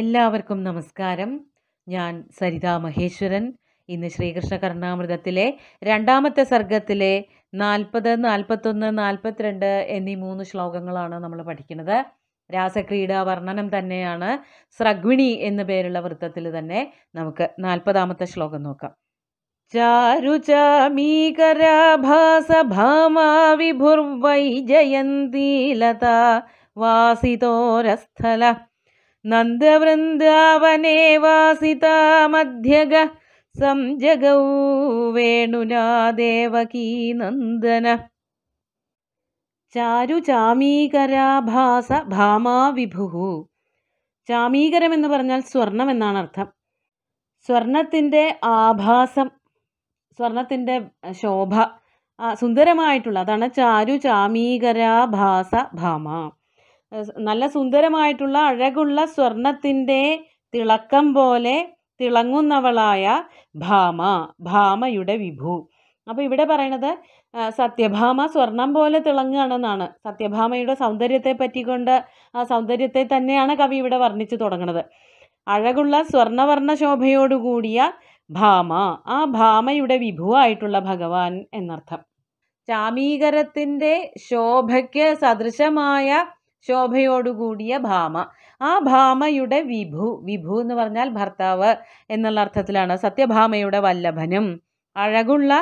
എല്ലാവർക്കും നമസ്കാരം ഞാൻ സരിതാ മഹേശ്വരൻ ഇന്ന് ശ്രീകൃഷ്ണ കർണാമൃതത്തിലെ രണ്ടാമത്തെ സർഗത്തിലെ നാൽപ്പത് നാൽപ്പത്തൊന്ന് നാൽപ്പത്തിരണ്ട് എന്നീ മൂന്ന് ശ്ലോകങ്ങളാണ് നമ്മൾ പഠിക്കുന്നത് രാസക്രീഡാ വർണ്ണനം തന്നെയാണ് സ്രഗ്വിണി എന്ന പേരുള്ള വൃത്തത്തിൽ തന്നെ നമുക്ക് നാൽപ്പതാമത്തെ ശ്ലോകം നോക്കാം ചാരുചാമീകരാഭാസഭാമാ വിഭുർവൈ ജയന്തീലത വാസിതോരസ്ഥല നന്ദവൃന്ദാവനേ വാസിതാ മധ്യഗ സംജഗൗ വേണുനാ ദേവകീ നന്ദന ചാരു ചാമീകരാഭാസ ഭാമാ വിഭുഹു ചാമീകരം എന്ന് പറഞ്ഞാൽ സ്വർണം എന്നാണ് അർത്ഥം സ്വർണത്തിൻ്റെ ആഭാസം സ്വർണത്തിൻ്റെ ശോഭ സുന്ദരമായിട്ടുള്ള അതാണ് ചാരു ചാമീകരാഭാസ ഭാമ നല്ല സുന്ദരമായിട്ടുള്ള അഴകുള്ള സ്വർണത്തിൻ്റെ തിളക്കം പോലെ തിളങ്ങുന്നവളായ ഭാമ ഭാമയുടെ വിഭു അപ്പോൾ ഇവിടെ പറയണത് സത്യഭാമ സ്വർണം പോലെ തിളങ്ങുകയാണെന്നാണ് സത്യഭാമയുടെ സൗന്ദര്യത്തെ പറ്റിക്കൊണ്ട് ആ സൗന്ദര്യത്തെ തന്നെയാണ് കവി ഇവിടെ വർണ്ണിച്ചു തുടങ്ങുന്നത് അഴകുള്ള സ്വർണവർണ്ണ ശോഭയോടുകൂടിയ ഭാമ ആ ഭാമയുടെ വിഭുവായിട്ടുള്ള ഭഗവാൻ എന്നർത്ഥം ചാമീകരത്തിൻ്റെ ശോഭയ്ക്ക് സദൃശമായ ശോഭയോടുകൂടിയ ഭാമ ആ ഭാമയുടെ വിഭു വിഭു എന്ന് പറഞ്ഞാൽ ഭർത്താവ് എന്നുള്ള അർത്ഥത്തിലാണ് സത്യഭാമയുടെ വല്ലഭനും അഴകുള്ള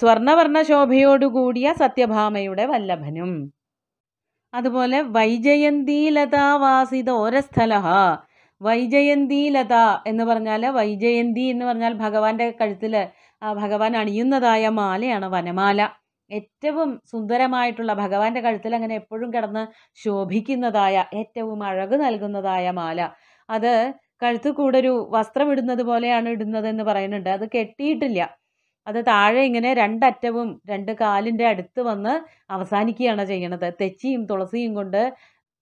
സ്വർണവർണ്ണ ശോഭയോടുകൂടിയ സത്യഭാമയുടെ വല്ലഭനും അതുപോലെ വൈജയന്തീലതാവാസിതോരസ്ഥല വൈജയന്തീലത എന്ന് പറഞ്ഞാൽ വൈജയന്തി എന്ന് പറഞ്ഞാൽ ഭഗവാന്റെ കഴുത്തിൽ ഭഗവാൻ അണിയുന്നതായ മാലയാണ് വനമാല ഏറ്റവും സുന്ദരമായിട്ടുള്ള ഭഗവാന്റെ കഴുത്തിൽ അങ്ങനെ എപ്പോഴും കിടന്ന് ശോഭിക്കുന്നതായ ഏറ്റവും അഴക് നൽകുന്നതായ മാല അത് കഴുത്തിൽ കൂടെ ഒരു വസ്ത്രം ഇടുന്നത് പോലെയാണ് ഇടുന്നത് എന്ന് പറയുന്നുണ്ട് അത് കെട്ടിയിട്ടില്ല അത് താഴെ ഇങ്ങനെ രണ്ടറ്റവും രണ്ട് കാലിൻ്റെ അടുത്ത് വന്ന് അവസാനിക്കുകയാണ് ചെയ്യണത് തെച്ചിയും തുളസിയും കൊണ്ട്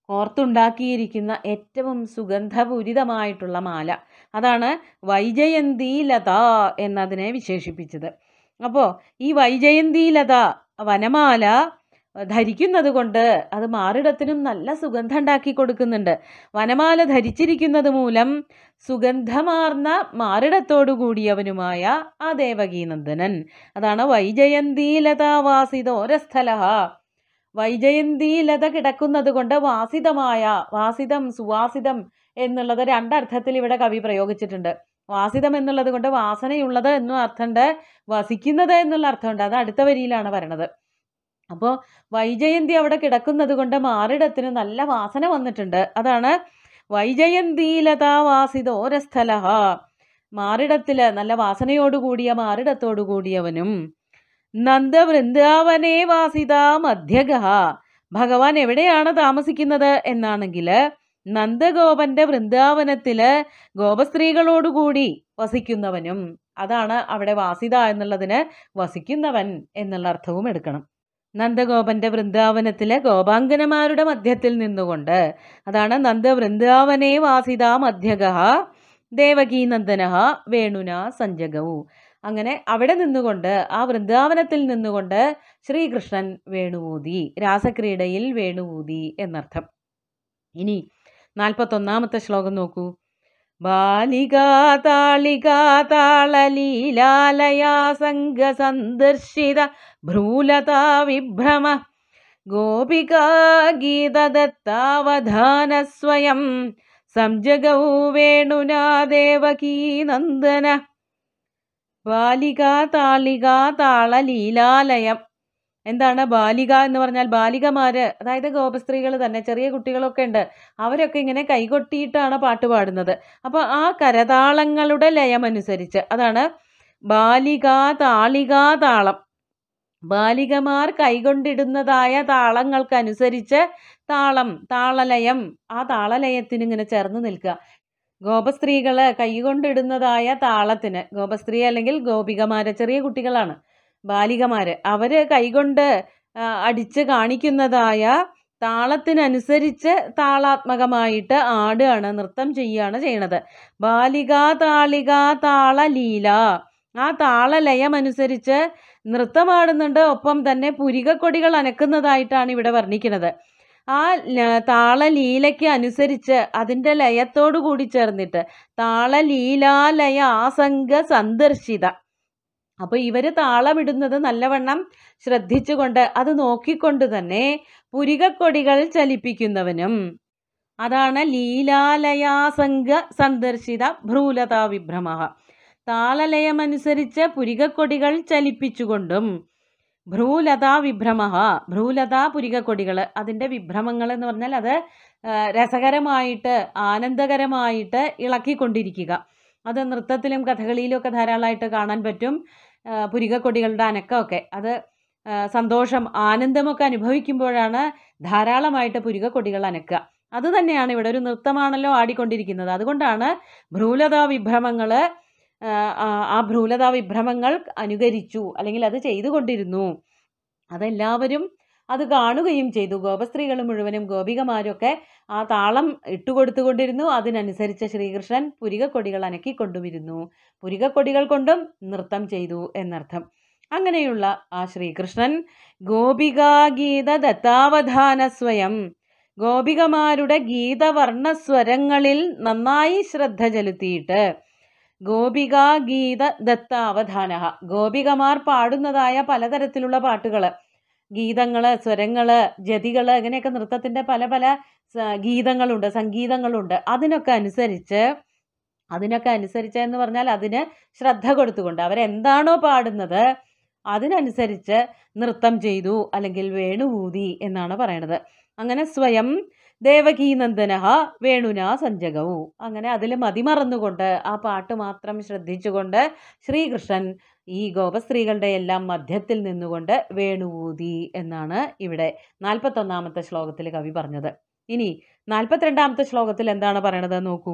കോർത്തുണ്ടാക്കിയിരിക്കുന്ന ഏറ്റവും സുഗന്ധപൂരിതമായിട്ടുള്ള മാല അതാണ് വൈജയന്തി ലത എന്നതിനെ വിശേഷിപ്പിച്ചത് അപ്പോൾ ഈ വൈജയന്തിയിലത വനമാല ധരിക്കുന്നത് കൊണ്ട് അത് മാറിടത്തിനും നല്ല സുഗന്ധം ഉണ്ടാക്കി കൊടുക്കുന്നുണ്ട് വനമാല ധരിച്ചിരിക്കുന്നത് മൂലം സുഗന്ധമാർന്ന മാറിടത്തോടു കൂടിയവനുമായ ആ ദേവകീനന്ദനൻ അതാണ് വൈജയന്തിലതാവാസിത ഓരസ്ഥല വൈജയന്തിലത കിടക്കുന്നത് കൊണ്ട് വാസിതമായ വാസിതം സുവാസിതം എന്നുള്ളത് രണ്ടർത്ഥത്തിൽ ഇവിടെ കവി പ്രയോഗിച്ചിട്ടുണ്ട് വാസിതം എന്നുള്ളത് കൊണ്ട് വാസനയുള്ളത് എന്നും അർത്ഥമുണ്ട് വസിക്കുന്നത് എന്നുള്ള അർത്ഥമുണ്ട് അത് അടുത്ത വരിയിലാണ് വരണത് അപ്പോൾ വൈജയന്തി അവിടെ കിടക്കുന്നത് കൊണ്ട് മാറിടത്തിന് നല്ല വാസന വന്നിട്ടുണ്ട് അതാണ് വൈജയന്തീലതാ വാസിതോരസ്ഥല മാറിടത്തില് നല്ല വാസനയോട് കൂടിയ മാറിടത്തോടു കൂടിയവനും നന്ദവൃന്ദാവനേ വാസിത മധ്യഗ ഭഗവാൻ എവിടെയാണ് താമസിക്കുന്നത് എന്നാണെങ്കിൽ നന്ദഗോപന്റെ വൃന്ദാവനത്തില് ഗോപസ്ത്രീകളോടുകൂടി വസിക്കുന്നവനും അതാണ് അവിടെ വാസിത എന്നുള്ളതിന് വസിക്കുന്നവൻ എന്നുള്ള അർത്ഥവും എടുക്കണം നന്ദഗോപന്റെ വൃന്ദാവനത്തിലെ ഗോപാങ്കനമാരുടെ മധ്യത്തിൽ നിന്നുകൊണ്ട് അതാണ് നന്ദ വൃന്ദാവനേ വാസിത മധ്യക ദേവകീനന്ദന വേണുന സഞ്ജകവും അങ്ങനെ അവിടെ നിന്നുകൊണ്ട് ആ വൃന്ദാവനത്തിൽ നിന്നുകൊണ്ട് ശ്രീകൃഷ്ണൻ വേണുവൂതി രാസക്രീഡയിൽ വേണുവൂതി എന്നർത്ഥം ഇനി നാൽപ്പത്തൊന്നാമത്തെ ശ്ലോകം നോക്കൂ ബാലികാതാളികാതാളലീലാലയാസംഗസന്ദർശിത ഭ്രൂലതാ വിഭ്രമ ഗോപികാ ഗീതദത്താവധാന സ്വയം സംജഗൗ വേണുനാ ദേവകീ നന്ദന ബാലികാതാളികാതാളലീലാലയം എന്താണ് ബാലിക എന്ന് പറഞ്ഞാൽ ബാലികമാര് അതായത് ഗോപസ്ത്രീകൾ തന്നെ ചെറിയ കുട്ടികളൊക്കെ ഉണ്ട് അവരൊക്കെ ഇങ്ങനെ കൈകൊട്ടിയിട്ടാണ് പാട്ട് പാടുന്നത് അപ്പോൾ ആ കരതാളങ്ങളുടെ ലയമനുസരിച്ച് അതാണ് ബാലിക താളിക താളം ബാലികമാർ കൈകൊണ്ടിടുന്നതായ താളങ്ങൾക്കനുസരിച്ച് താളം താളലയം ആ താളലയത്തിന് ഇങ്ങനെ ചേർന്ന് നിൽക്കുക ഗോപസ്ത്രീകൾ കൈകൊണ്ടിടുന്നതായ താളത്തിന് ഗോപസ്ത്രീ അല്ലെങ്കിൽ ഗോപികമാരെ ചെറിയ കുട്ടികളാണ് ബാലികമാര് അവരെ കൈകൊണ്ട് അടിച്ച് കാണിക്കുന്നതായ താളത്തിനനുസരിച്ച് താളാത്മകമായിട്ട് ആടുകയാണ് നൃത്തം ചെയ്യുകയാണ് ചെയ്യണത് ബാലിക താളിക താളലീല ആ താളലയമനുസരിച്ച് നൃത്തമാടുന്നുണ്ട് ഒപ്പം തന്നെ പുരികക്കൊടികൾ അനക്കുന്നതായിട്ടാണ് ഇവിടെ വർണ്ണിക്കുന്നത് ആ താളലീലയ്ക്ക് അനുസരിച്ച് അതിൻ്റെ ലയത്തോടു കൂടി ചേർന്നിട്ട് താളലീലാലയ ആസംഗ സന്ദർശിത അപ്പോൾ ഇവർ താളമിടുന്നത് നല്ലവണ്ണം ശ്രദ്ധിച്ചുകൊണ്ട് അത് നോക്കിക്കൊണ്ട് തന്നെ പുരികക്കൊടികൾ ചലിപ്പിക്കുന്നവനും അതാണ് ലീലാലയാസംഗ സന്ദർശിത ഭ്രൂലതാ വിഭ്രമ താളലയമനുസരിച്ച് പുരികക്കൊടികൾ ചലിപ്പിച്ചുകൊണ്ടും ഭ്രൂലതാ വിഭ്രമ ഭ്രൂലതാ പുരികക്കൊടികൾ അതിൻ്റെ വിഭ്രമങ്ങൾ എന്ന് പറഞ്ഞാൽ അത് രസകരമായിട്ട് ആനന്ദകരമായിട്ട് ഇളക്കിക്കൊണ്ടിരിക്കുക അത് നൃത്തത്തിലും കഥകളിയിലും ഒക്കെ ധാരാളമായിട്ട് കാണാൻ പറ്റും പുരികക്കൊടികളുടെ അനക്കമൊക്കെ അത് സന്തോഷം ആനന്ദമൊക്കെ അനുഭവിക്കുമ്പോഴാണ് ധാരാളമായിട്ട് പുരികക്കൊടികൾ അനക്കുക അത് തന്നെയാണ് ഇവിടെ ഒരു നൃത്തമാണല്ലോ ആടിക്കൊണ്ടിരിക്കുന്നത് അതുകൊണ്ടാണ് ഭ്രൂലതാ വിഭ്രമങ്ങൾ ആ ഭ്രൂലതാ വിഭ്രമങ്ങൾ അനുകരിച്ചു അല്ലെങ്കിൽ അത് ചെയ്തുകൊണ്ടിരുന്നു അതെല്ലാവരും അത് കാണുകയും ചെയ്തു ഗോപസ്ത്രീകൾ മുഴുവനും ഗോപികമാരൊക്കെ ആ താളം ഇട്ടുകൊടുത്തുകൊണ്ടിരുന്നു അതിനനുസരിച്ച് ശ്രീകൃഷ്ണൻ പുരികക്കൊടികൾ അനക്കിക്കൊണ്ടുമിരുന്നു പുരികക്കൊടികൾ കൊണ്ടും നൃത്തം ചെയ്തു എന്നർത്ഥം അങ്ങനെയുള്ള ആ ശ്രീകൃഷ്ണൻ ഗോപികാഗീത ദത്താവധാന സ്വയം ഗോപികമാരുടെ ഗീതവർണ്ണസ്വരങ്ങളിൽ നന്നായി ശ്രദ്ധ ചെലുത്തിയിട്ട് ഗോപികാഗീത ദത്താവധാന ഗോപികമാർ പാടുന്നതായ പലതരത്തിലുള്ള പാട്ടുകൾ ഗീതങ്ങൾ സ്വരങ്ങൾ ജതികൾ അങ്ങനെയൊക്കെ നൃത്തത്തിൻ്റെ പല പല ഗീതങ്ങളുണ്ട് സംഗീതങ്ങളുണ്ട് അതിനൊക്കെ അനുസരിച്ച് അതിനൊക്കെ അനുസരിച്ച് എന്ന് പറഞ്ഞാൽ അതിന് ശ്രദ്ധ കൊടുത്തുകൊണ്ട് അവരെന്താണോ പാടുന്നത് അതിനനുസരിച്ച് നൃത്തം ചെയ്തു അല്ലെങ്കിൽ വേണുഭൂതി എന്നാണ് പറയണത് അങ്ങനെ സ്വയം ദേവകീനന്ദന വേണുനാ സഞ്ജകവും അങ്ങനെ അതിൽ മതിമറന്നുകൊണ്ട് ആ പാട്ട് മാത്രം ശ്രദ്ധിച്ചുകൊണ്ട് ശ്രീകൃഷ്ണൻ ഈ ഗോപസ്ത്രീകളുടെ എല്ലാം മധ്യത്തിൽ നിന്നുകൊണ്ട് വേണുവൂതി എന്നാണ് ഇവിടെ നാൽപ്പത്തൊന്നാമത്തെ ശ്ലോകത്തിൽ കവി പറഞ്ഞത് ഇനി നാൽപ്പത്തിരണ്ടാമത്തെ ശ്ലോകത്തിൽ എന്താണ് പറയണത് നോക്കൂ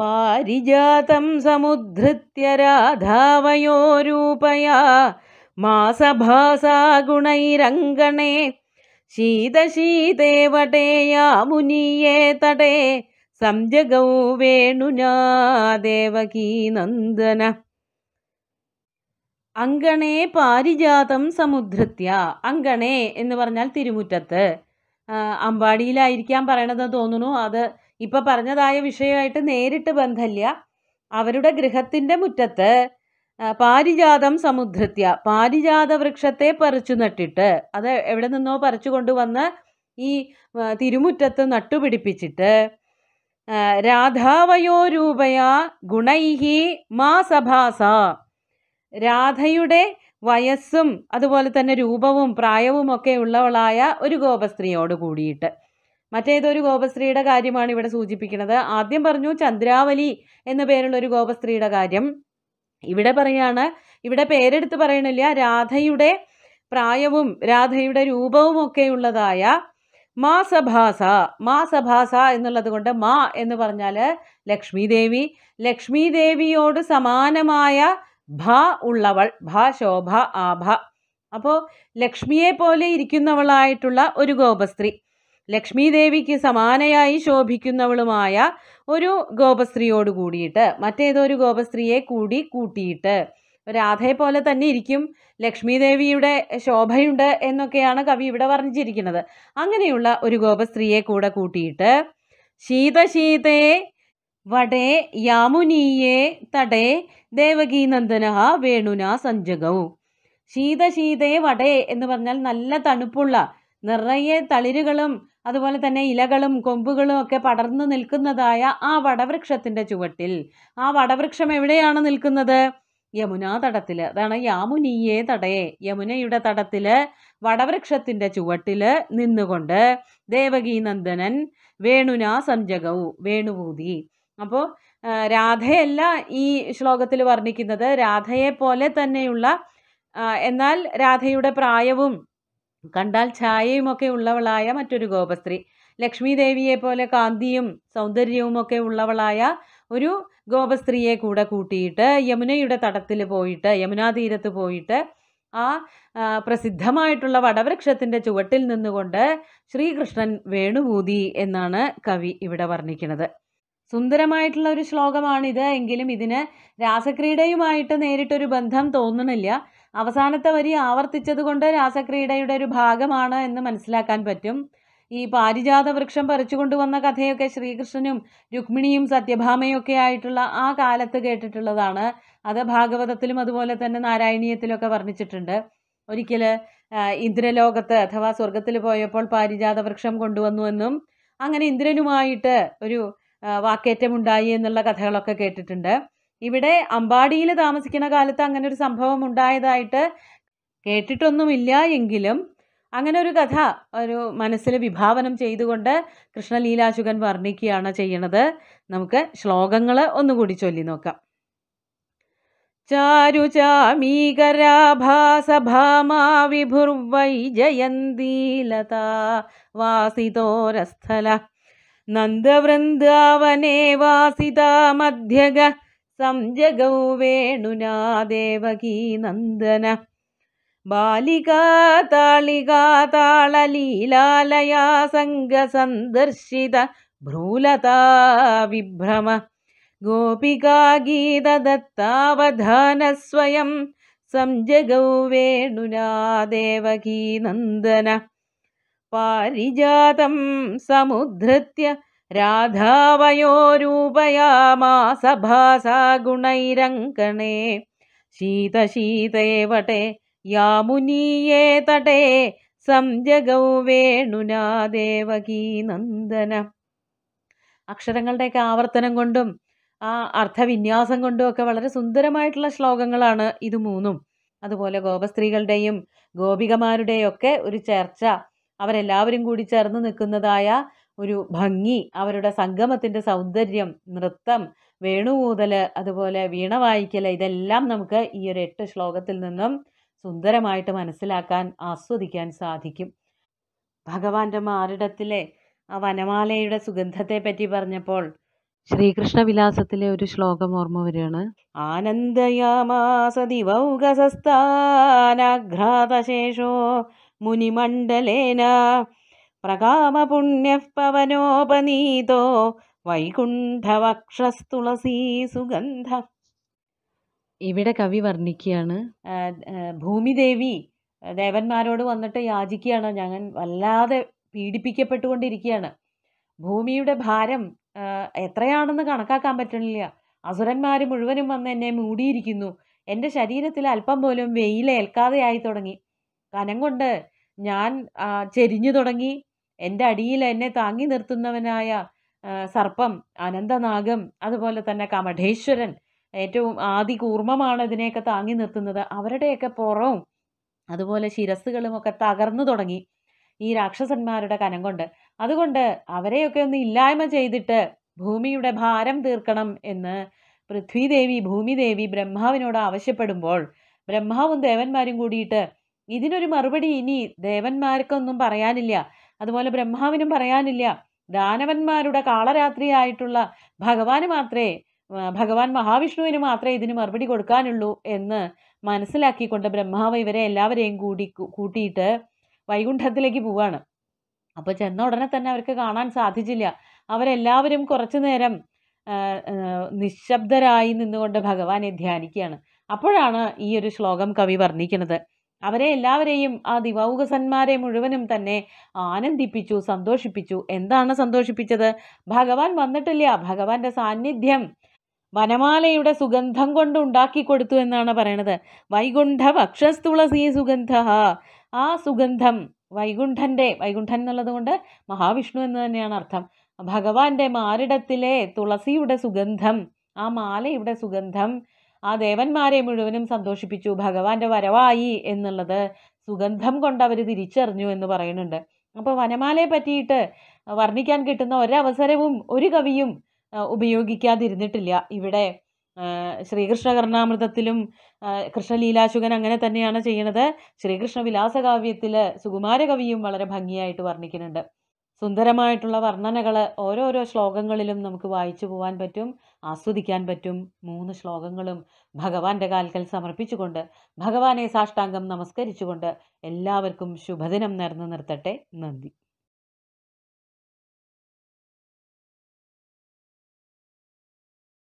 പാരിജാതം സമുദ്ധൃത്യ രാധാവയോരൂപയാ മാസഭാസാഗുണൈരങ്കണേ ശീതശീതേവടേയാ മുനിയേ തടേ സംജഗൗ വേണുനാ നന്ദന അങ്കണേ പാരിജാതം സമുദ്രത്യ അങ്കണേ എന്ന് പറഞ്ഞാൽ തിരുമുറ്റത്ത് അമ്പാടിയിലായിരിക്കാൻ പറയണതെന്ന് തോന്നുന്നു അത് ഇപ്പം പറഞ്ഞതായ വിഷയമായിട്ട് നേരിട്ട് ബന്ധമില്ല അവരുടെ ഗൃഹത്തിൻ്റെ മുറ്റത്ത് പാരിജാതം സമുദ്രത്യ പാരിജാത വൃക്ഷത്തെ പറിച്ചു നട്ടിട്ട് അത് എവിടെ നിന്നോ പറിച്ചു കൊണ്ടുവന്ന് ഈ തിരുമുറ്റത്ത് നട്ടുപിടിപ്പിച്ചിട്ട് രാധാവയോ രൂപയാ ഗുണൈഹി മാ സഭാസ രാധയുടെ വയസ്സും അതുപോലെ തന്നെ രൂപവും പ്രായവും ഒക്കെ ഉള്ളവളായ ഒരു ഗോപസ്ത്രീയോട് കൂടിയിട്ട് മറ്റേതൊരു ഗോപസ്ത്രീയുടെ കാര്യമാണ് ഇവിടെ സൂചിപ്പിക്കുന്നത് ആദ്യം പറഞ്ഞു ചന്ദ്രാവലി എന്ന പേരുള്ള ഒരു ഗോപസ്ത്രീയുടെ കാര്യം ഇവിടെ പറയാണ് ഇവിടെ പേരെടുത്ത് പറയണില്ല രാധയുടെ പ്രായവും രാധയുടെ രൂപവും ഒക്കെ ഉള്ളതായ മാസഭാസ മാസഭാസ എന്നുള്ളത് കൊണ്ട് മാ എന്ന് പറഞ്ഞാൽ ലക്ഷ്മി ദേവി ലക്ഷ്മി ദേവിയോട് സമാനമായ ഭ ഉള്ളവൾ ഭ ശോഭ ആഭ അപ്പോൾ ലക്ഷ്മിയെ പോലെ ഇരിക്കുന്നവളായിട്ടുള്ള ഒരു ഗോപസ്ത്രീ ലക്ഷ്മി ദേവിക്ക് സമാനയായി ശോഭിക്കുന്നവളുമായ ഒരു ഗോപസ്ത്രീയോട് കൂടിയിട്ട് മറ്റേതൊരു ഗോപസ്ത്രീയെ കൂടി കൂട്ടിയിട്ട് രാധയെ പോലെ തന്നെ ഇരിക്കും ലക്ഷ്മി ദേവിയുടെ ശോഭയുണ്ട് എന്നൊക്കെയാണ് കവി ഇവിടെ വർണ്ണിച്ചിരിക്കുന്നത് അങ്ങനെയുള്ള ഒരു ഗോപസ്ത്രീയെ കൂടെ കൂട്ടിയിട്ട് ശീതശീതയെ വടേ യാമുനീയേ തടേ ദേവകീനന്ദന വേണുന സഞ്ചകവും ശീത ശീതേ വടേ എന്ന് പറഞ്ഞാൽ നല്ല തണുപ്പുള്ള നിറയെ തളിരുകളും അതുപോലെ തന്നെ ഇലകളും കൊമ്പുകളും ഒക്കെ പടർന്നു നിൽക്കുന്നതായ ആ വടവൃക്ഷത്തിൻ്റെ ചുവട്ടിൽ ആ വടവൃക്ഷം എവിടെയാണ് നിൽക്കുന്നത് യമുനാ തടത്തിൽ അതാണ് യാമുനീയേ തടയെ യമുനയുടെ തടത്തിൽ വടവൃക്ഷത്തിൻ്റെ ചുവട്ടിൽ നിന്നുകൊണ്ട് ദേവകീനന്ദനൻ വേണുനാ സഞ്ചകവും വേണുഭൂതി അപ്പോൾ രാധയല്ല ഈ ശ്ലോകത്തിൽ വർണ്ണിക്കുന്നത് രാധയെ പോലെ തന്നെയുള്ള എന്നാൽ രാധയുടെ പ്രായവും കണ്ടാൽ ഛായയും ഒക്കെ ഉള്ളവളായ മറ്റൊരു ഗോപസ്ത്രീ ലക്ഷ്മി ദേവിയെ പോലെ കാന്തിയും സൗന്ദര്യവും ഒക്കെ ഉള്ളവളായ ഒരു ഗോപസ്ത്രീയെ കൂടെ കൂട്ടിയിട്ട് യമുനയുടെ തടത്തിൽ പോയിട്ട് യമുനാ തീരത്ത് പോയിട്ട് ആ പ്രസിദ്ധമായിട്ടുള്ള വടവൃക്ഷത്തിൻ്റെ ചുവട്ടിൽ നിന്നുകൊണ്ട് ശ്രീകൃഷ്ണൻ വേണുഭൂതി എന്നാണ് കവി ഇവിടെ വർണ്ണിക്കുന്നത് സുന്ദരമായിട്ടുള്ള ഒരു ശ്ലോകമാണിത് എങ്കിലും ഇതിന് രാസക്രീഡയുമായിട്ട് നേരിട്ടൊരു ബന്ധം തോന്നണില്ല അവസാനത്തെ വരി ആവർത്തിച്ചതുകൊണ്ട് രാസക്രീഡയുടെ ഒരു ഭാഗമാണ് എന്ന് മനസ്സിലാക്കാൻ പറ്റും ഈ പാരിജാത വൃക്ഷം പറിച്ചുകൊണ്ടുവന്ന കഥയൊക്കെ ശ്രീകൃഷ്ണനും രുക്മിണിയും സത്യഭാമയും ഒക്കെ ആയിട്ടുള്ള ആ കാലത്ത് കേട്ടിട്ടുള്ളതാണ് അത് ഭാഗവതത്തിലും അതുപോലെ തന്നെ നാരായണീയത്തിലൊക്കെ വർണ്ണിച്ചിട്ടുണ്ട് ഒരിക്കൽ ഇന്ദ്രലോകത്ത് അഥവാ സ്വർഗത്തിൽ പോയപ്പോൾ പാരിജാത വൃക്ഷം കൊണ്ടുവന്നുവെന്നും അങ്ങനെ ഇന്ദ്രനുമായിട്ട് ഒരു വാക്കേറ്റമുണ്ടായി എന്നുള്ള കഥകളൊക്കെ കേട്ടിട്ടുണ്ട് ഇവിടെ അമ്പാടിയിൽ താമസിക്കുന്ന കാലത്ത് അങ്ങനെ ഒരു സംഭവം ഉണ്ടായതായിട്ട് കേട്ടിട്ടൊന്നുമില്ല എങ്കിലും അങ്ങനെ ഒരു കഥ ഒരു മനസ്സിൽ വിഭാവനം ചെയ്തുകൊണ്ട് കൃഷ്ണലീലാശുഖൻ വർണ്ണിക്കുകയാണ് ചെയ്യണത് നമുക്ക് ശ്ലോകങ്ങൾ ഒന്നുകൂടി ചൊല്ലി നോക്കാം ചാരുചാമീകരാഭാസഭാമാ വിഭുർവൈ ജയന്തീലത വാസിതോരസ്ഥല നന്ദവൃന്ദാവനേ വാസിതാ മധ്യഗ സംജഗൗ വേണുനാ ദേവകീ നന്ദന ബാലികാ താളികാ താളലീലാലയാ സംഘസന്ദർശിത ഭ്രൂലതാ വിഭ്രമ ഗോപികാ ഗീത ഗീതദത്താവധാന സ്വയം സംജഗൗ വേണുനാ ദേവകീ നന്ദന പാരിജാതം സമുദ്ധൃത്യ രാധാവയോരൂപയാമാസഭാസാഗുണൈരങ്കണേ ശീതശീതേ വട്ടെ യാമുനീയേ തടേ സംജഗൗ വേണുനാ നന്ദന അക്ഷരങ്ങളുടെയൊക്കെ ആവർത്തനം കൊണ്ടും ആ അർത്ഥവിന്യാസം കൊണ്ടും ഒക്കെ വളരെ സുന്ദരമായിട്ടുള്ള ശ്ലോകങ്ങളാണ് ഇത് മൂന്നും അതുപോലെ ഗോപസ്ത്രീകളുടെയും ഗോപികമാരുടെയൊക്കെ ഒരു ചർച്ച അവരെല്ലാവരും കൂടി ചേർന്ന് നിൽക്കുന്നതായ ഒരു ഭംഗി അവരുടെ സംഗമത്തിൻ്റെ സൗന്ദര്യം നൃത്തം വേണുകൂതൽ അതുപോലെ വീണ വായിക്കൽ ഇതെല്ലാം നമുക്ക് ഈ ഒരു എട്ട് ശ്ലോകത്തിൽ നിന്നും സുന്ദരമായിട്ട് മനസ്സിലാക്കാൻ ആസ്വദിക്കാൻ സാധിക്കും ഭഗവാന്റെ മാറിടത്തിലെ ആ വനമാലയുടെ സുഗന്ധത്തെ പറ്റി പറഞ്ഞപ്പോൾ ശ്രീകൃഷ്ണവിലാസത്തിലെ ഒരു ശ്ലോകം ഓർമ്മ വരികയാണ് വൗകസസ്ഥാനാഘ്രാതശേഷോ മുനിമണ്ഡലേന പ്രകാമപുണ്യഃ പവനോപനീതോ വൈകുണ്ഠവക്ഷസ്തുളസീ സുഗന്ധ ഇവിടെ കവി വർണ്ണിക്കുകയാണ് ഭൂമിദേവി ദേവന്മാരോട് വന്നിട്ട് യാചിക്കുകയാണ് ഞങ്ങൾ വല്ലാതെ പീഡിപ്പിക്കപ്പെട്ടുകൊണ്ടിരിക്കുകയാണ് ഭൂമിയുടെ ഭാരം എത്രയാണെന്ന് കണക്കാക്കാൻ പറ്റണില്ല അസുരന്മാർ മുഴുവനും വന്ന് എന്നെ മൂടിയിരിക്കുന്നു എൻ്റെ ശരീരത്തിൽ അല്പം പോലും വെയിലേൽക്കാതെയായി തുടങ്ങി കനം കൊണ്ട് ഞാൻ ചെരിഞ്ഞു തുടങ്ങി എൻ്റെ അടിയിൽ എന്നെ താങ്ങി നിർത്തുന്നവനായ സർപ്പം അനന്തനാഗം അതുപോലെ തന്നെ കമഠേശ്വരൻ ഏറ്റവും ആദി കൂർമ്മമാണ് ഇതിനെയൊക്കെ താങ്ങി നിർത്തുന്നത് അവരുടെയൊക്കെ പുറവും അതുപോലെ ശിരസ്സുകളും ഒക്കെ തകർന്നു തുടങ്ങി ഈ രാക്ഷസന്മാരുടെ കനം കൊണ്ട് അതുകൊണ്ട് അവരെയൊക്കെ ഒന്ന് ഇല്ലായ്മ ചെയ്തിട്ട് ഭൂമിയുടെ ഭാരം തീർക്കണം എന്ന് പൃഥ്വിദേവി ഭൂമിദേവി ബ്രഹ്മാവിനോട് ആവശ്യപ്പെടുമ്പോൾ ബ്രഹ്മാവും ദേവന്മാരും കൂടിയിട്ട് ഇതിനൊരു മറുപടി ഇനി ദേവന്മാർക്കൊന്നും പറയാനില്ല അതുപോലെ ബ്രഹ്മാവിനും പറയാനില്ല ദാനവന്മാരുടെ കാളരാത്രിയായിട്ടുള്ള ഭഗവാന് മാത്രമേ ഭഗവാൻ മഹാവിഷ്ണുവിന് മാത്രമേ ഇതിന് മറുപടി കൊടുക്കാനുള്ളൂ എന്ന് മനസ്സിലാക്കിക്കൊണ്ട് ബ്രഹ്മാവ് ഇവരെ എല്ലാവരെയും കൂടി കൂട്ടിയിട്ട് വൈകുണ്ഠത്തിലേക്ക് പോവാണ് അപ്പോൾ ചെന്ന ഉടനെ തന്നെ അവർക്ക് കാണാൻ സാധിച്ചില്ല അവരെല്ലാവരും കുറച്ചു നേരം നിശബ്ദരായി നിന്നുകൊണ്ട് ഭഗവാനെ ധ്യാനിക്കുകയാണ് അപ്പോഴാണ് ഈ ഒരു ശ്ലോകം കവി വർണ്ണിക്കുന്നത് അവരെ എല്ലാവരെയും ആ ദിവാവുകസന്മാരെ മുഴുവനും തന്നെ ആനന്ദിപ്പിച്ചു സന്തോഷിപ്പിച്ചു എന്താണ് സന്തോഷിപ്പിച്ചത് ഭഗവാൻ വന്നിട്ടില്ല ഭഗവാന്റെ സാന്നിധ്യം വനമാലയുടെ സുഗന്ധം കൊണ്ട് ഉണ്ടാക്കി കൊടുത്തു എന്നാണ് പറയണത് വൈകുണ്ഠ ഭക്ഷസ്തുളസി സുഗന്ധ ആ സുഗന്ധം വൈകുണ്ഠന്റെ വൈകുണ്ഠൻ എന്നുള്ളത് കൊണ്ട് മഹാവിഷ്ണു എന്ന് തന്നെയാണ് അർത്ഥം ഭഗവാന്റെ മാരിടത്തിലെ തുളസിയുടെ സുഗന്ധം ആ മാലയുടെ സുഗന്ധം ആ ദേവന്മാരെ മുഴുവനും സന്തോഷിപ്പിച്ചു ഭഗവാന്റെ വരവായി എന്നുള്ളത് സുഗന്ധം കൊണ്ട് അവർ തിരിച്ചറിഞ്ഞു എന്ന് പറയുന്നുണ്ട് അപ്പോൾ വനമാലയെ പറ്റിയിട്ട് വർണ്ണിക്കാൻ കിട്ടുന്ന ഒരവസരവും ഒരു കവിയും ഉപയോഗിക്കാതിരുന്നിട്ടില്ല ഇവിടെ ശ്രീകൃഷ്ണ കർണാമൃതത്തിലും കൃഷ്ണലീലാശുകൻ അങ്ങനെ തന്നെയാണ് ചെയ്യണത് ശ്രീകൃഷ്ണ വിലാസകാവ്യത്തിൽ സുകുമാരകവിയും വളരെ ഭംഗിയായിട്ട് വർണ്ണിക്കുന്നുണ്ട് സുന്ദരമായിട്ടുള്ള വർണ്ണനകൾ ഓരോരോ ശ്ലോകങ്ങളിലും നമുക്ക് വായിച്ചു പോകാൻ പറ്റും ആസ്വദിക്കാൻ പറ്റും മൂന്ന് ശ്ലോകങ്ങളും ഭഗവാന്റെ കാൽക്കൽ സമർപ്പിച്ചുകൊണ്ട് ഭഗവാനെ സാഷ്ടാംഗം നമസ്കരിച്ചുകൊണ്ട് എല്ലാവർക്കും ശുഭദിനം നേർന്നു നിർത്തട്ടെ നന്ദി